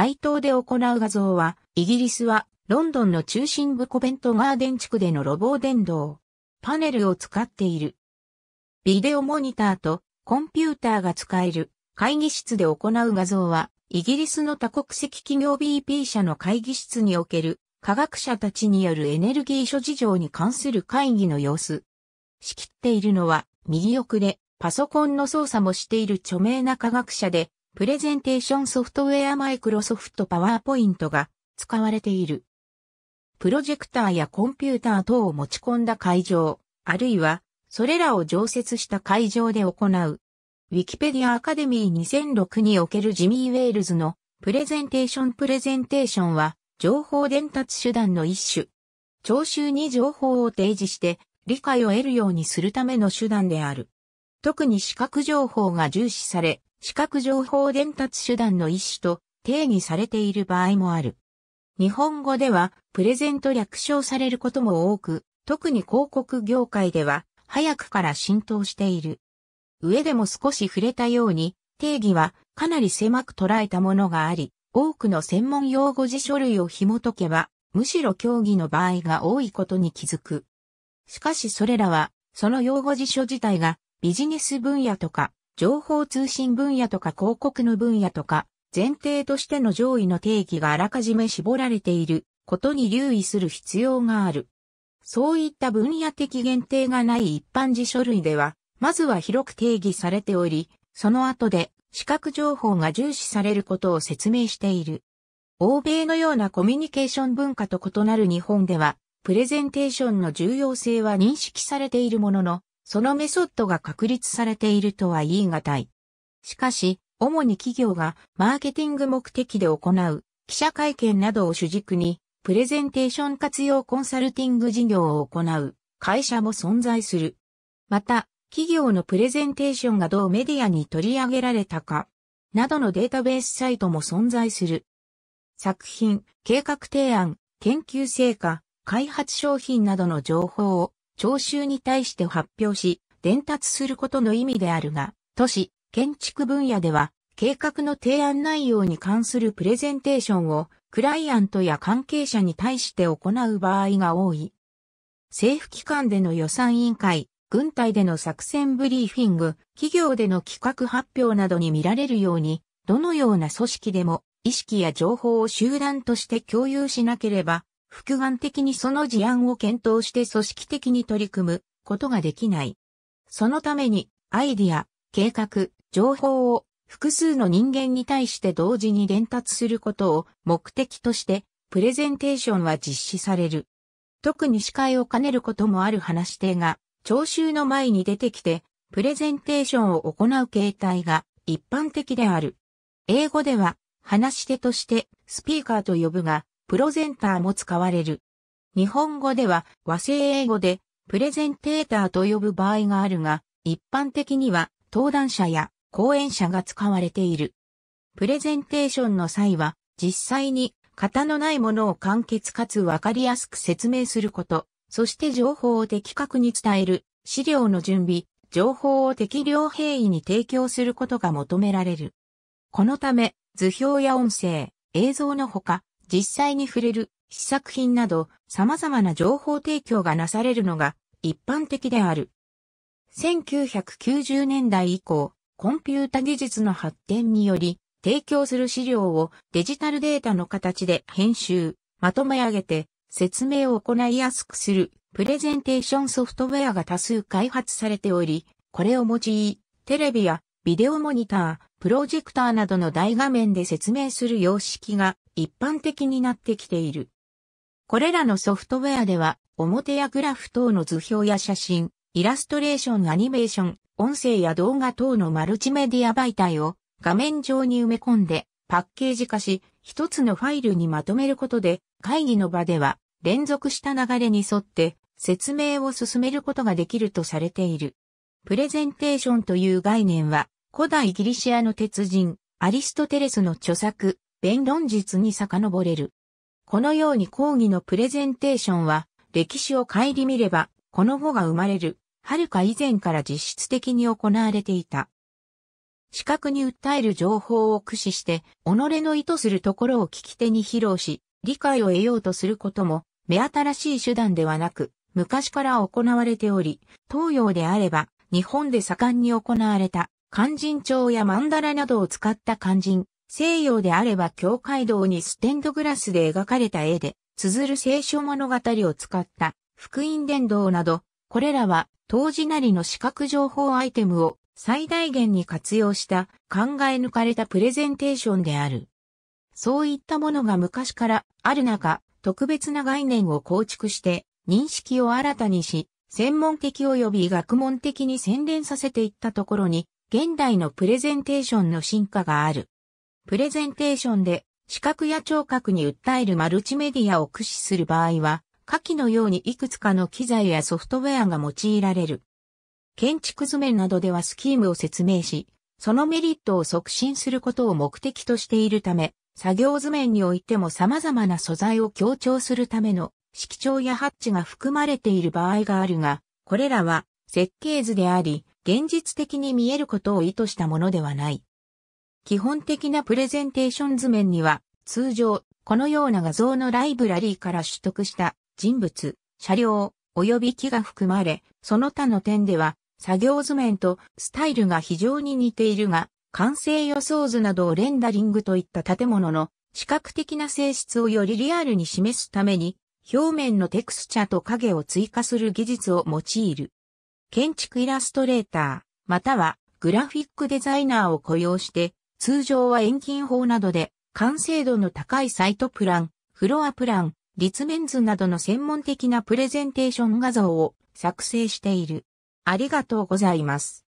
街頭で行う画像は、イギリスはロンドンの中心部コベントガーデン地区でのロボ電動、パネルを使っている。ビデオモニターとコンピューターが使える会議室で行う画像は、イギリスの多国籍企業 BP 社の会議室における科学者たちによるエネルギー諸事情に関する会議の様子。仕切っているのは右奥でパソコンの操作もしている著名な科学者でプレゼンテーションソフトウェアマイクロソフトパワーポイントが使われている。プロジェクターやコンピューター等を持ち込んだ会場、あるいは、それらを常設した会場で行う。ウィキペディアアカデミー2006におけるジミー・ウェールズのプレゼンテーションプレゼンテーションは情報伝達手段の一種。聴衆に情報を提示して理解を得るようにするための手段である。特に視覚情報が重視され、視覚情報伝達手段の一種と定義されている場合もある。日本語ではプレゼント略称されることも多く、特に広告業界では早くから浸透している。上でも少し触れたように、定義はかなり狭く捉えたものがあり、多くの専門用語辞書類を紐解けば、むしろ競技の場合が多いことに気づく。しかしそれらは、その用語辞書自体がビジネス分野とか情報通信分野とか広告の分野とか、前提としての上位の定義があらかじめ絞られていることに留意する必要がある。そういった分野的限定がない一般辞書類では、まずは広く定義されており、その後で視覚情報が重視されることを説明している。欧米のようなコミュニケーション文化と異なる日本では、プレゼンテーションの重要性は認識されているものの、そのメソッドが確立されているとは言い難い。しかし、主に企業がマーケティング目的で行う記者会見などを主軸に、プレゼンテーション活用コンサルティング事業を行う会社も存在する。また、企業のプレゼンテーションがどうメディアに取り上げられたか、などのデータベースサイトも存在する。作品、計画提案、研究成果、開発商品などの情報を聴衆に対して発表し、伝達することの意味であるが、都市、建築分野では、計画の提案内容に関するプレゼンテーションを、クライアントや関係者に対して行う場合が多い。政府機関での予算委員会、軍隊での作戦ブリーフィング、企業での企画発表などに見られるように、どのような組織でも意識や情報を集団として共有しなければ複眼的にその事案を検討して組織的に取り組むことができない。そのために、アイディア、計画、情報を複数の人間に対して同時に伝達することを目的として、プレゼンテーションは実施される。特に司会を兼ねることもある話し手が、聴衆の前に出てきて、プレゼンテーションを行う形態が一般的である。英語では、話し手としてスピーカーと呼ぶが、プロゼンターも使われる。日本語では和製英語でプレゼンテーターと呼ぶ場合があるが、一般的には登壇者や講演者が使われている。プレゼンテーションの際は、実際に型のないものを簡潔かつわかりやすく説明すること、そして情報を的確に伝える、資料の準備、情報を適量平易に提供することが求められる。このため、図表や音声、映像のほか、実際に触れる、試作品など様々な情報提供がなされるのが一般的である。1990年代以降、コンピュータ技術の発展により、提供する資料をデジタルデータの形で編集、まとめ上げて説明を行いやすくするプレゼンテーションソフトウェアが多数開発されており、これを用い、テレビやビデオモニター、プロジェクターなどの大画面で説明する様式が一般的になってきている。これらのソフトウェアでは、表やグラフ等の図表や写真、イラストレーション、アニメーション、音声や動画等のマルチメディア媒体を画面上に埋め込んでパッケージ化し、一つのファイルにまとめることで、会議の場では連続した流れに沿って説明を進めることができるとされている。プレゼンテーションという概念は古代ギリシアの鉄人、アリストテレスの著作、弁論術に遡れる。このように講義のプレゼンテーションは、歴史を顧みれば、この語が生まれる、遥か以前から実質的に行われていた。視覚に訴える情報を駆使して、己の意図するところを聞き手に披露し、理解を得ようとすることも、目新しい手段ではなく、昔から行われており、東洋であれば、日本で盛んに行われた肝心帳や曼荼羅などを使った肝心、西洋であれば教会堂にステンドグラスで描かれた絵で、綴る聖書物語を使った福音伝道など、これらは当時なりの視覚情報アイテムを最大限に活用した考え抜かれたプレゼンテーションである。そういったものが昔からある中、特別な概念を構築して認識を新たにし、専門的及び学問的に洗練させていったところに、現代のプレゼンテーションの進化がある。プレゼンテーションで視覚や聴覚に訴えるマルチメディアを駆使する場合は、下記のようにいくつかの機材やソフトウェアが用いられる。建築図面などではスキームを説明し、そのメリットを促進することを目的としているため、作業図面においても様々な素材を強調するための色調やハッチが含まれている場合があるが、これらは設計図であり、現実的に見えることを意図したものではない。基本的なプレゼンテーション図面には、通常、このような画像のライブラリーから取得した人物、車両、及び木が含まれ、その他の点では、作業図面とスタイルが非常に似ているが、完成予想図などをレンダリングといった建物の視覚的な性質をよりリアルに示すために、表面のテクスチャと影を追加する技術を用いる。建築イラストレーター、またはグラフィックデザイナーを雇用して、通常は遠近法などで完成度の高いサイトプラン、フロアプラン、立面図などの専門的なプレゼンテーション画像を作成している。ありがとうございます。